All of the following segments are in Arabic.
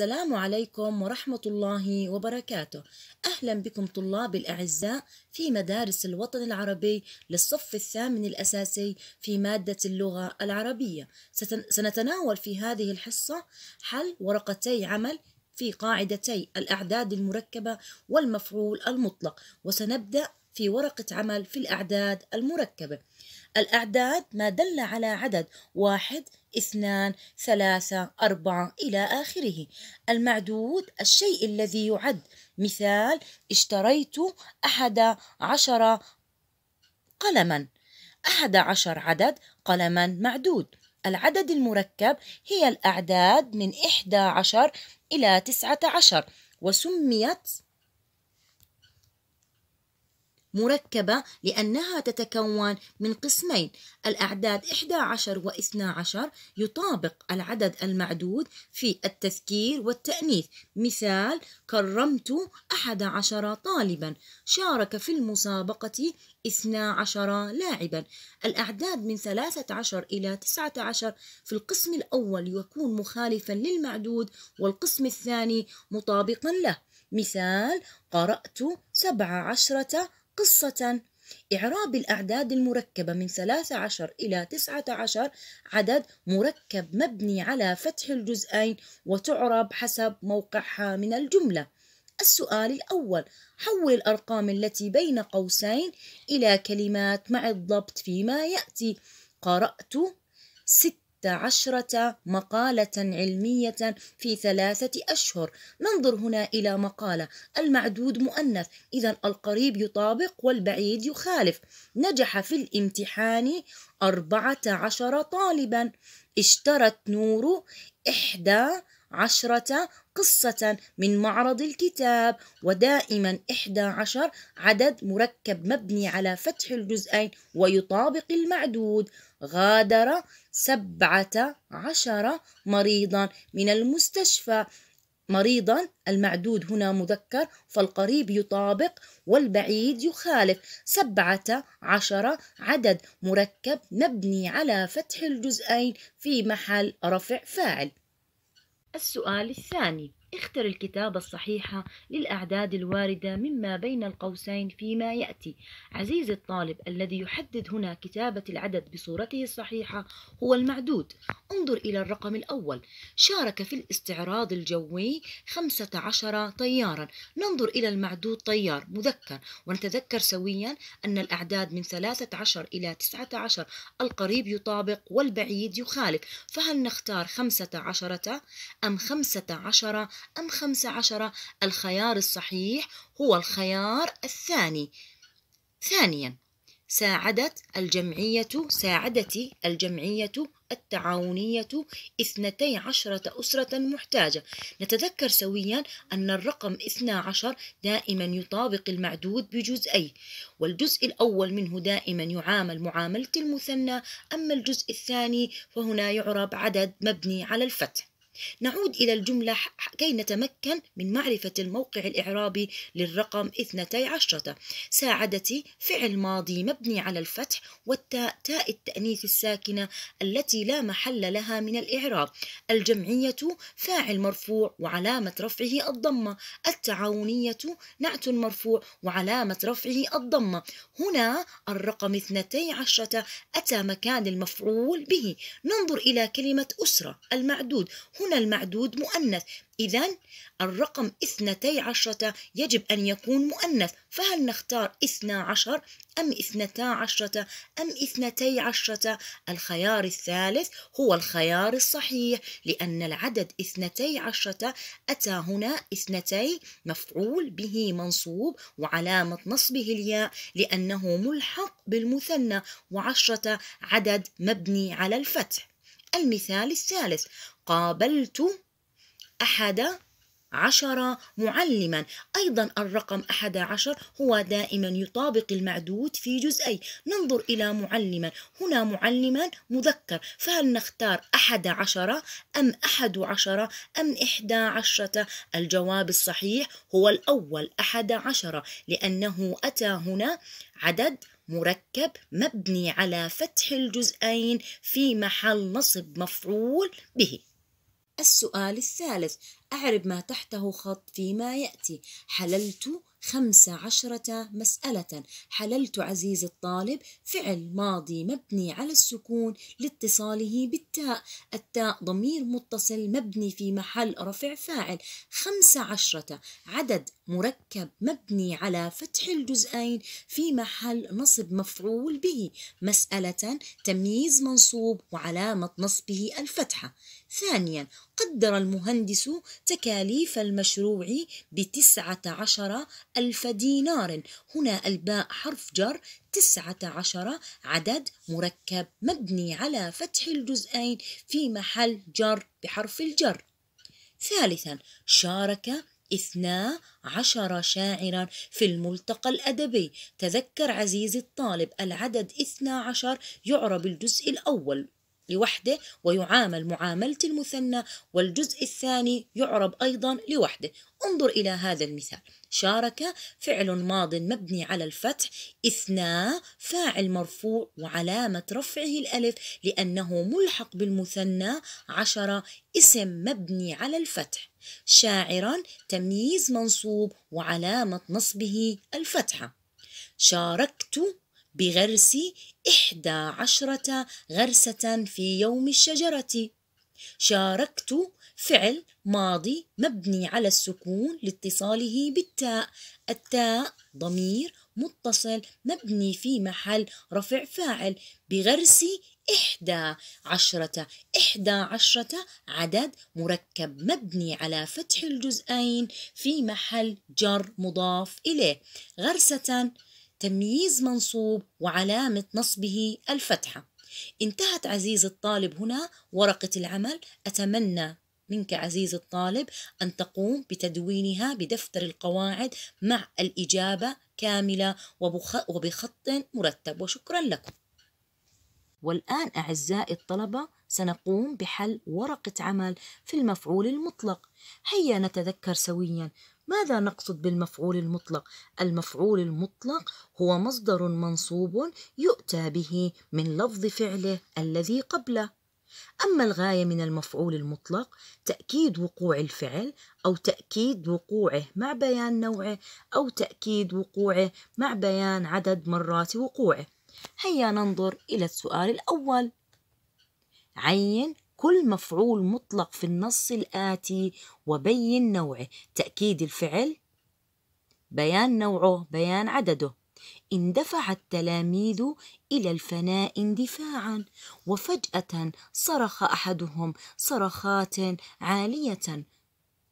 السلام عليكم ورحمة الله وبركاته أهلا بكم طلاب الأعزاء في مدارس الوطن العربي للصف الثامن الأساسي في مادة اللغة العربية سنتناول في هذه الحصة حل ورقتي عمل في قاعدتي الأعداد المركبة والمفعول المطلق وسنبدأ في ورقة عمل في الأعداد المركبة الأعداد ما دل على عدد واحد اثنان ثلاثة أربعة إلى آخره المعدود الشيء الذي يعد مثال اشتريت أحد عشر قلما أحد عشر عدد قلما معدود العدد المركب هي الأعداد من إحدى عشر إلى تسعة عشر وسميت مركبة لأنها تتكون من قسمين الأعداد 11 و 12 يطابق العدد المعدود في التذكير والتأنيث مثال كرمت 11 طالبا شارك في المسابقة 12 لاعبا الأعداد من 13 إلى 19 في القسم الأول يكون مخالفا للمعدود والقسم الثاني مطابقا له مثال قرأت سبع عشرة قصة إعراب الأعداد المركبة من 13 إلى 19 عدد مركب مبني على فتح الجزئين وتعرب حسب موقعها من الجملة السؤال الأول حول الأرقام التي بين قوسين إلى كلمات مع الضبط فيما يأتي قرأت ستة عشرة مقالة علمية في ثلاثة أشهر ننظر هنا إلى مقالة المعدود مؤنث إذا القريب يطابق والبعيد يخالف نجح في الامتحان أربعة عشر طالبا اشترت نور إحدى عشرة قصة من معرض الكتاب ودائما إحدى عشر عدد مركب مبني على فتح الجزئين ويطابق المعدود غادر سبعة عشر مريضا من المستشفى مريضا المعدود هنا مذكر فالقريب يطابق والبعيد يخالف سبعة عشر عدد مركب مبني على فتح الجزئين في محل رفع فاعل السؤال الثاني اختر الكتابة الصحيحة للأعداد الواردة مما بين القوسين فيما يأتي عزيزي الطالب الذي يحدد هنا كتابة العدد بصورته الصحيحة هو المعدود انظر إلى الرقم الأول شارك في الاستعراض الجوي 15 طيارا ننظر إلى المعدود طيار مذكر ونتذكر سويا أن الأعداد من 13 إلى 19 القريب يطابق والبعيد يخالف فهل نختار 15 أم 15 أم خمسة عشرة الخيار الصحيح هو الخيار الثاني ثانيا ساعدت الجمعية ساعدت الجمعية التعاونية اثنتي عشرة أسرة محتاجة نتذكر سويا أن الرقم اثنى عشر دائما يطابق المعدود بجزئيه والجزء الأول منه دائما يعامل معاملة المثنى أما الجزء الثاني فهنا يعرب عدد مبني على الفتح نعود إلى الجملة كي نتمكن من معرفة الموقع الإعرابي للرقم 12 ساعدتي فعل ماضي مبني على الفتح والتاء تاء التأنيث الساكنة التي لا محل لها من الإعراب الجمعية فاعل مرفوع وعلامة رفعه الضمة التعاونية نعت مرفوع وعلامة رفعه الضمة هنا الرقم 12 أتى مكان المفعول به ننظر إلى كلمة أسرة المعدود هنا هنا المعدود مؤنث إذا الرقم اثنتي عشرة يجب أن يكون مؤنث فهل نختار اثنا عشر أم اثنتا عشرة أم اثنتي عشرة الخيار الثالث هو الخيار الصحيح لأن العدد اثنتي عشرة أتى هنا اثنتي مفعول به منصوب وعلامة نصبه الياء لأنه ملحق بالمثنى وعشرة عدد مبني على الفتح المثال الثالث قابلت أحد عشر معلما أيضا الرقم أحد عشر هو دائما يطابق المعدود في جزئي ننظر إلى معلما هنا معلما مذكر فهل نختار أحد عشر أم أحد عشر أم إحدى عشرة الجواب الصحيح هو الأول أحد عشر لأنه أتى هنا عدد مركب مبني على فتح الجزئين في محل نصب مفعول به السؤال الثالث أعرب ما تحته خط فيما يأتي حللت خمس عشرة مسألة حللت عزيز الطالب فعل ماضي مبني على السكون لاتصاله بالتاء التاء ضمير متصل مبني في محل رفع فاعل خمس عشرة عدد مركب مبني على فتح الجزئين في محل نصب مفعول به مسألة تمييز منصوب وعلامة نصبه الفتحة ثانيا قدر المهندس تكاليف المشروع بتسعة عشر ألف دينار هنا الباء حرف جر تسعة عشر عدد مركب مبني على فتح الجزئين في محل جر بحرف الجر ثالثا شارك اثنا عشر شاعرا في الملتقى الأدبي تذكر عزيزي الطالب العدد اثنا عشر يعرب الجزء الأول لوحده ويعامل معاملة المثنى والجزء الثاني يعرب أيضا لوحده انظر إلى هذا المثال شارك فعل ماض مبني على الفتح إثناء فاعل مرفوع وعلامة رفعه الألف لأنه ملحق بالمثنى عشرة اسم مبني على الفتح شاعرا تمييز منصوب وعلامة نصبه الفتحة شاركت بغرس إحدى عشرة غرسة في يوم الشجرة شاركت فعل ماضي مبني على السكون لاتصاله بالتاء التاء ضمير متصل مبني في محل رفع فاعل بغرس إحدى عشرة إحدى عشرة عدد مركب مبني على فتح الجزئين في محل جر مضاف إليه غرسة تمييز منصوب وعلامة نصبه الفتحة انتهت عزيز الطالب هنا ورقة العمل أتمنى منك عزيز الطالب أن تقوم بتدوينها بدفتر القواعد مع الإجابة كاملة وبخط مرتب وشكرا لكم والآن أعزائي الطلبة سنقوم بحل ورقة عمل في المفعول المطلق هيا نتذكر سويا ماذا نقصد بالمفعول المطلق المفعول المطلق هو مصدر منصوب يؤتى به من لفظ فعله الذي قبله أما الغاية من المفعول المطلق تأكيد وقوع الفعل أو تأكيد وقوعه مع بيان نوعه أو تأكيد وقوعه مع بيان عدد مرات وقوعه هيا ننظر إلى السؤال الأول عين كل مفعول مطلق في النص الآتي وبين نوعه تأكيد الفعل بيان نوعه بيان عدده اندفع التلاميذ إلى الفناء اندفاعا وفجأة صرخ أحدهم صرخات عالية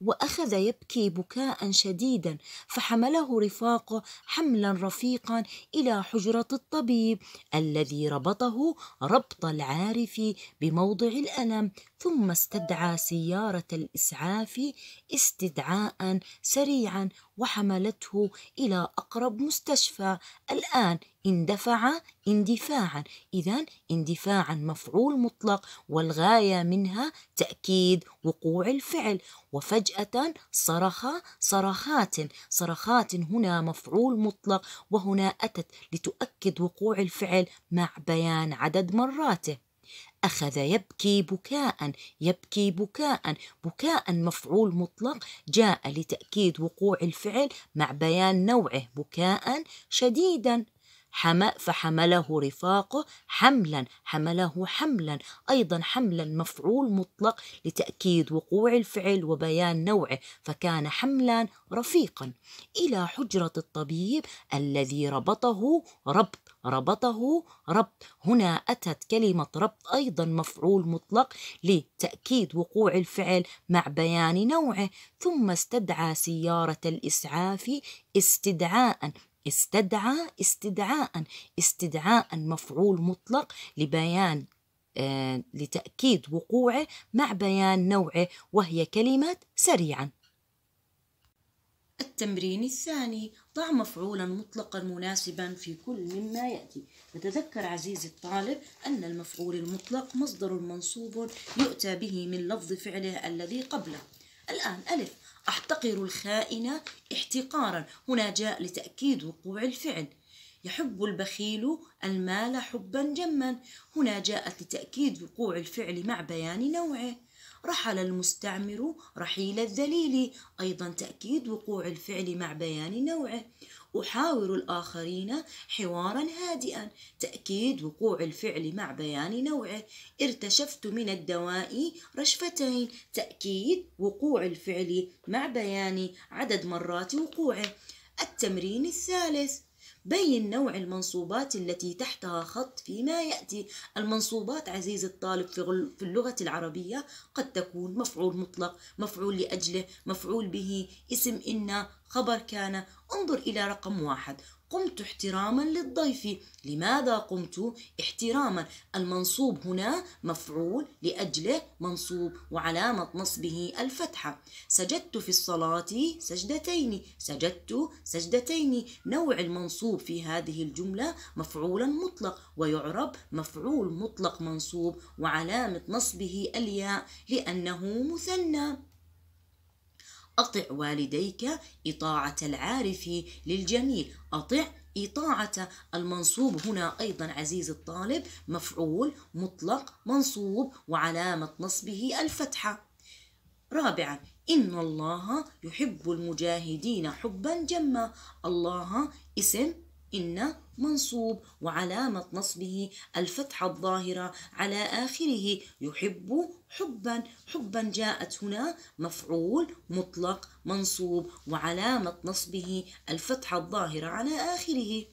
واخذ يبكي بكاء شديدا فحمله رفاقه حملا رفيقا الى حجره الطبيب الذي ربطه ربط العارف بموضع الالم ثم استدعى سيارة الإسعاف استدعاء سريعا وحملته إلى أقرب مستشفى الآن اندفع اندفاعا إذا اندفاعا مفعول مطلق والغاية منها تأكيد وقوع الفعل وفجأة صرخ صرخات صرخات هنا مفعول مطلق وهنا أتت لتؤكد وقوع الفعل مع بيان عدد مراته أخذ يبكي بكاء يبكي بكاء بكاء مفعول مطلق جاء لتأكيد وقوع الفعل مع بيان نوعه بكاء شديدا حمأ فحمله رفاقه حملا حمله حملا أيضا حملا مفعول مطلق لتأكيد وقوع الفعل وبيان نوعه فكان حملا رفيقا إلى حجرة الطبيب الذي ربطه ربط ربطه ربط هنا أتت كلمة ربط أيضا مفعول مطلق لتأكيد وقوع الفعل مع بيان نوعه ثم استدعى سيارة الإسعاف استدعاء استدعى استدعاء استدعاء مفعول مطلق لبيان آه، لتأكيد وقوعه مع بيان نوعه وهي كلمة سريعا التمرين الثاني ضع مفعولا مطلقا مناسبا في كل مما يأتي نتذكر عزيزي الطالب أن المفعول المطلق مصدر منصوب يؤتى به من لفظ فعله الذي قبله الآن ألف أحتقر الخائن احتقارا هنا جاء لتأكيد وقوع الفعل يحب البخيل المال حبا جما هنا جاءت لتأكيد وقوع الفعل مع بيان نوعه رحل المستعمر رحيل الذليل أيضا تأكيد وقوع الفعل مع بيان نوعه أحاور الآخرين حوارا هادئا تأكيد وقوع الفعل مع بيان نوعه ارتشفت من الدواء رشفتين تأكيد وقوع الفعل مع بيان عدد مرات وقوعه التمرين الثالث بين نوع المنصوبات التي تحتها خط فيما يأتي المنصوبات عزيز الطالب في اللغة العربية قد تكون مفعول مطلق مفعول لأجله مفعول به اسم إن خبر كان انظر إلى رقم واحد قمت احتراما للضيف لماذا قمت احتراما المنصوب هنا مفعول لأجله منصوب وعلامة نصبه الفتحة سجدت في الصلاة سجدتين سجدت سجدتين نوع المنصوب في هذه الجملة مفعولا مطلق ويعرب مفعول مطلق منصوب وعلامة نصبه الياء لأنه مثنى أطع والديك إطاعة العارف للجميل أطع إطاعة المنصوب هنا أيضا عزيز الطالب مفعول مطلق منصوب وعلامة نصبه الفتحة رابعا إن الله يحب المجاهدين حبا جما الله اسم إن منصوب وعلامة نصبه الفتحة الظاهرة على آخره يحب حبا حبا جاءت هنا مفعول مطلق منصوب وعلامة نصبه الفتحة الظاهرة على آخره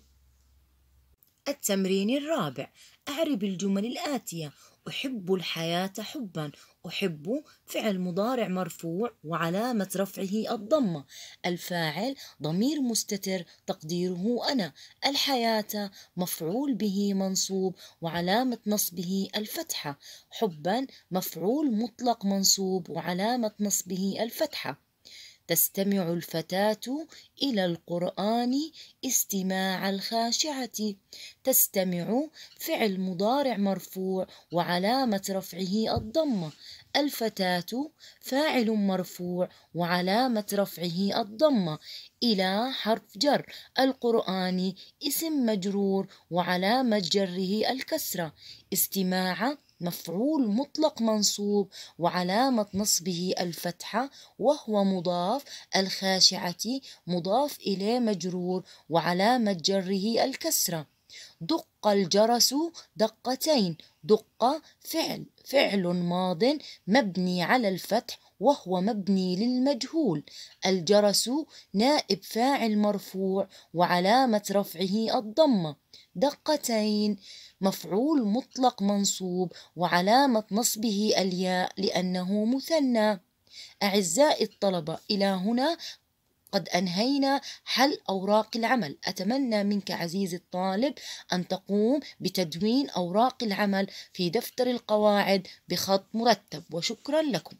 التمرين الرابع أعرب الجمل الآتية أحب الحياة حبا أحب فعل مضارع مرفوع وعلامة رفعه الضمة الفاعل ضمير مستتر تقديره أنا الحياة مفعول به منصوب وعلامة نصبه الفتحة حبا مفعول مطلق منصوب وعلامة نصبه الفتحة تستمع الفتاة إلى القرآن استماع الخاشعة تستمع فعل مضارع مرفوع وعلامة رفعه الضمة الفتاة فاعل مرفوع وعلامة رفعه الضمة إلى حرف جر القرآن اسم مجرور وعلامة جره الكسرة استماع مفعول مطلق منصوب وعلامة نصبه الفتحة وهو مضاف الخاشعة مضاف إليه مجرور وعلامة جره الكسرة دق الجرس دقتين دق فعل فعل ماض مبني على الفتح وهو مبني للمجهول الجرس نائب فاعل مرفوع وعلامة رفعه الضمة دقتين مفعول مطلق منصوب وعلامة نصبه الياء لأنه مثنى أعزائي الطلبة إلى هنا قد أنهينا حل أوراق العمل أتمنى منك عزيزي الطالب أن تقوم بتدوين أوراق العمل في دفتر القواعد بخط مرتب وشكرا لكم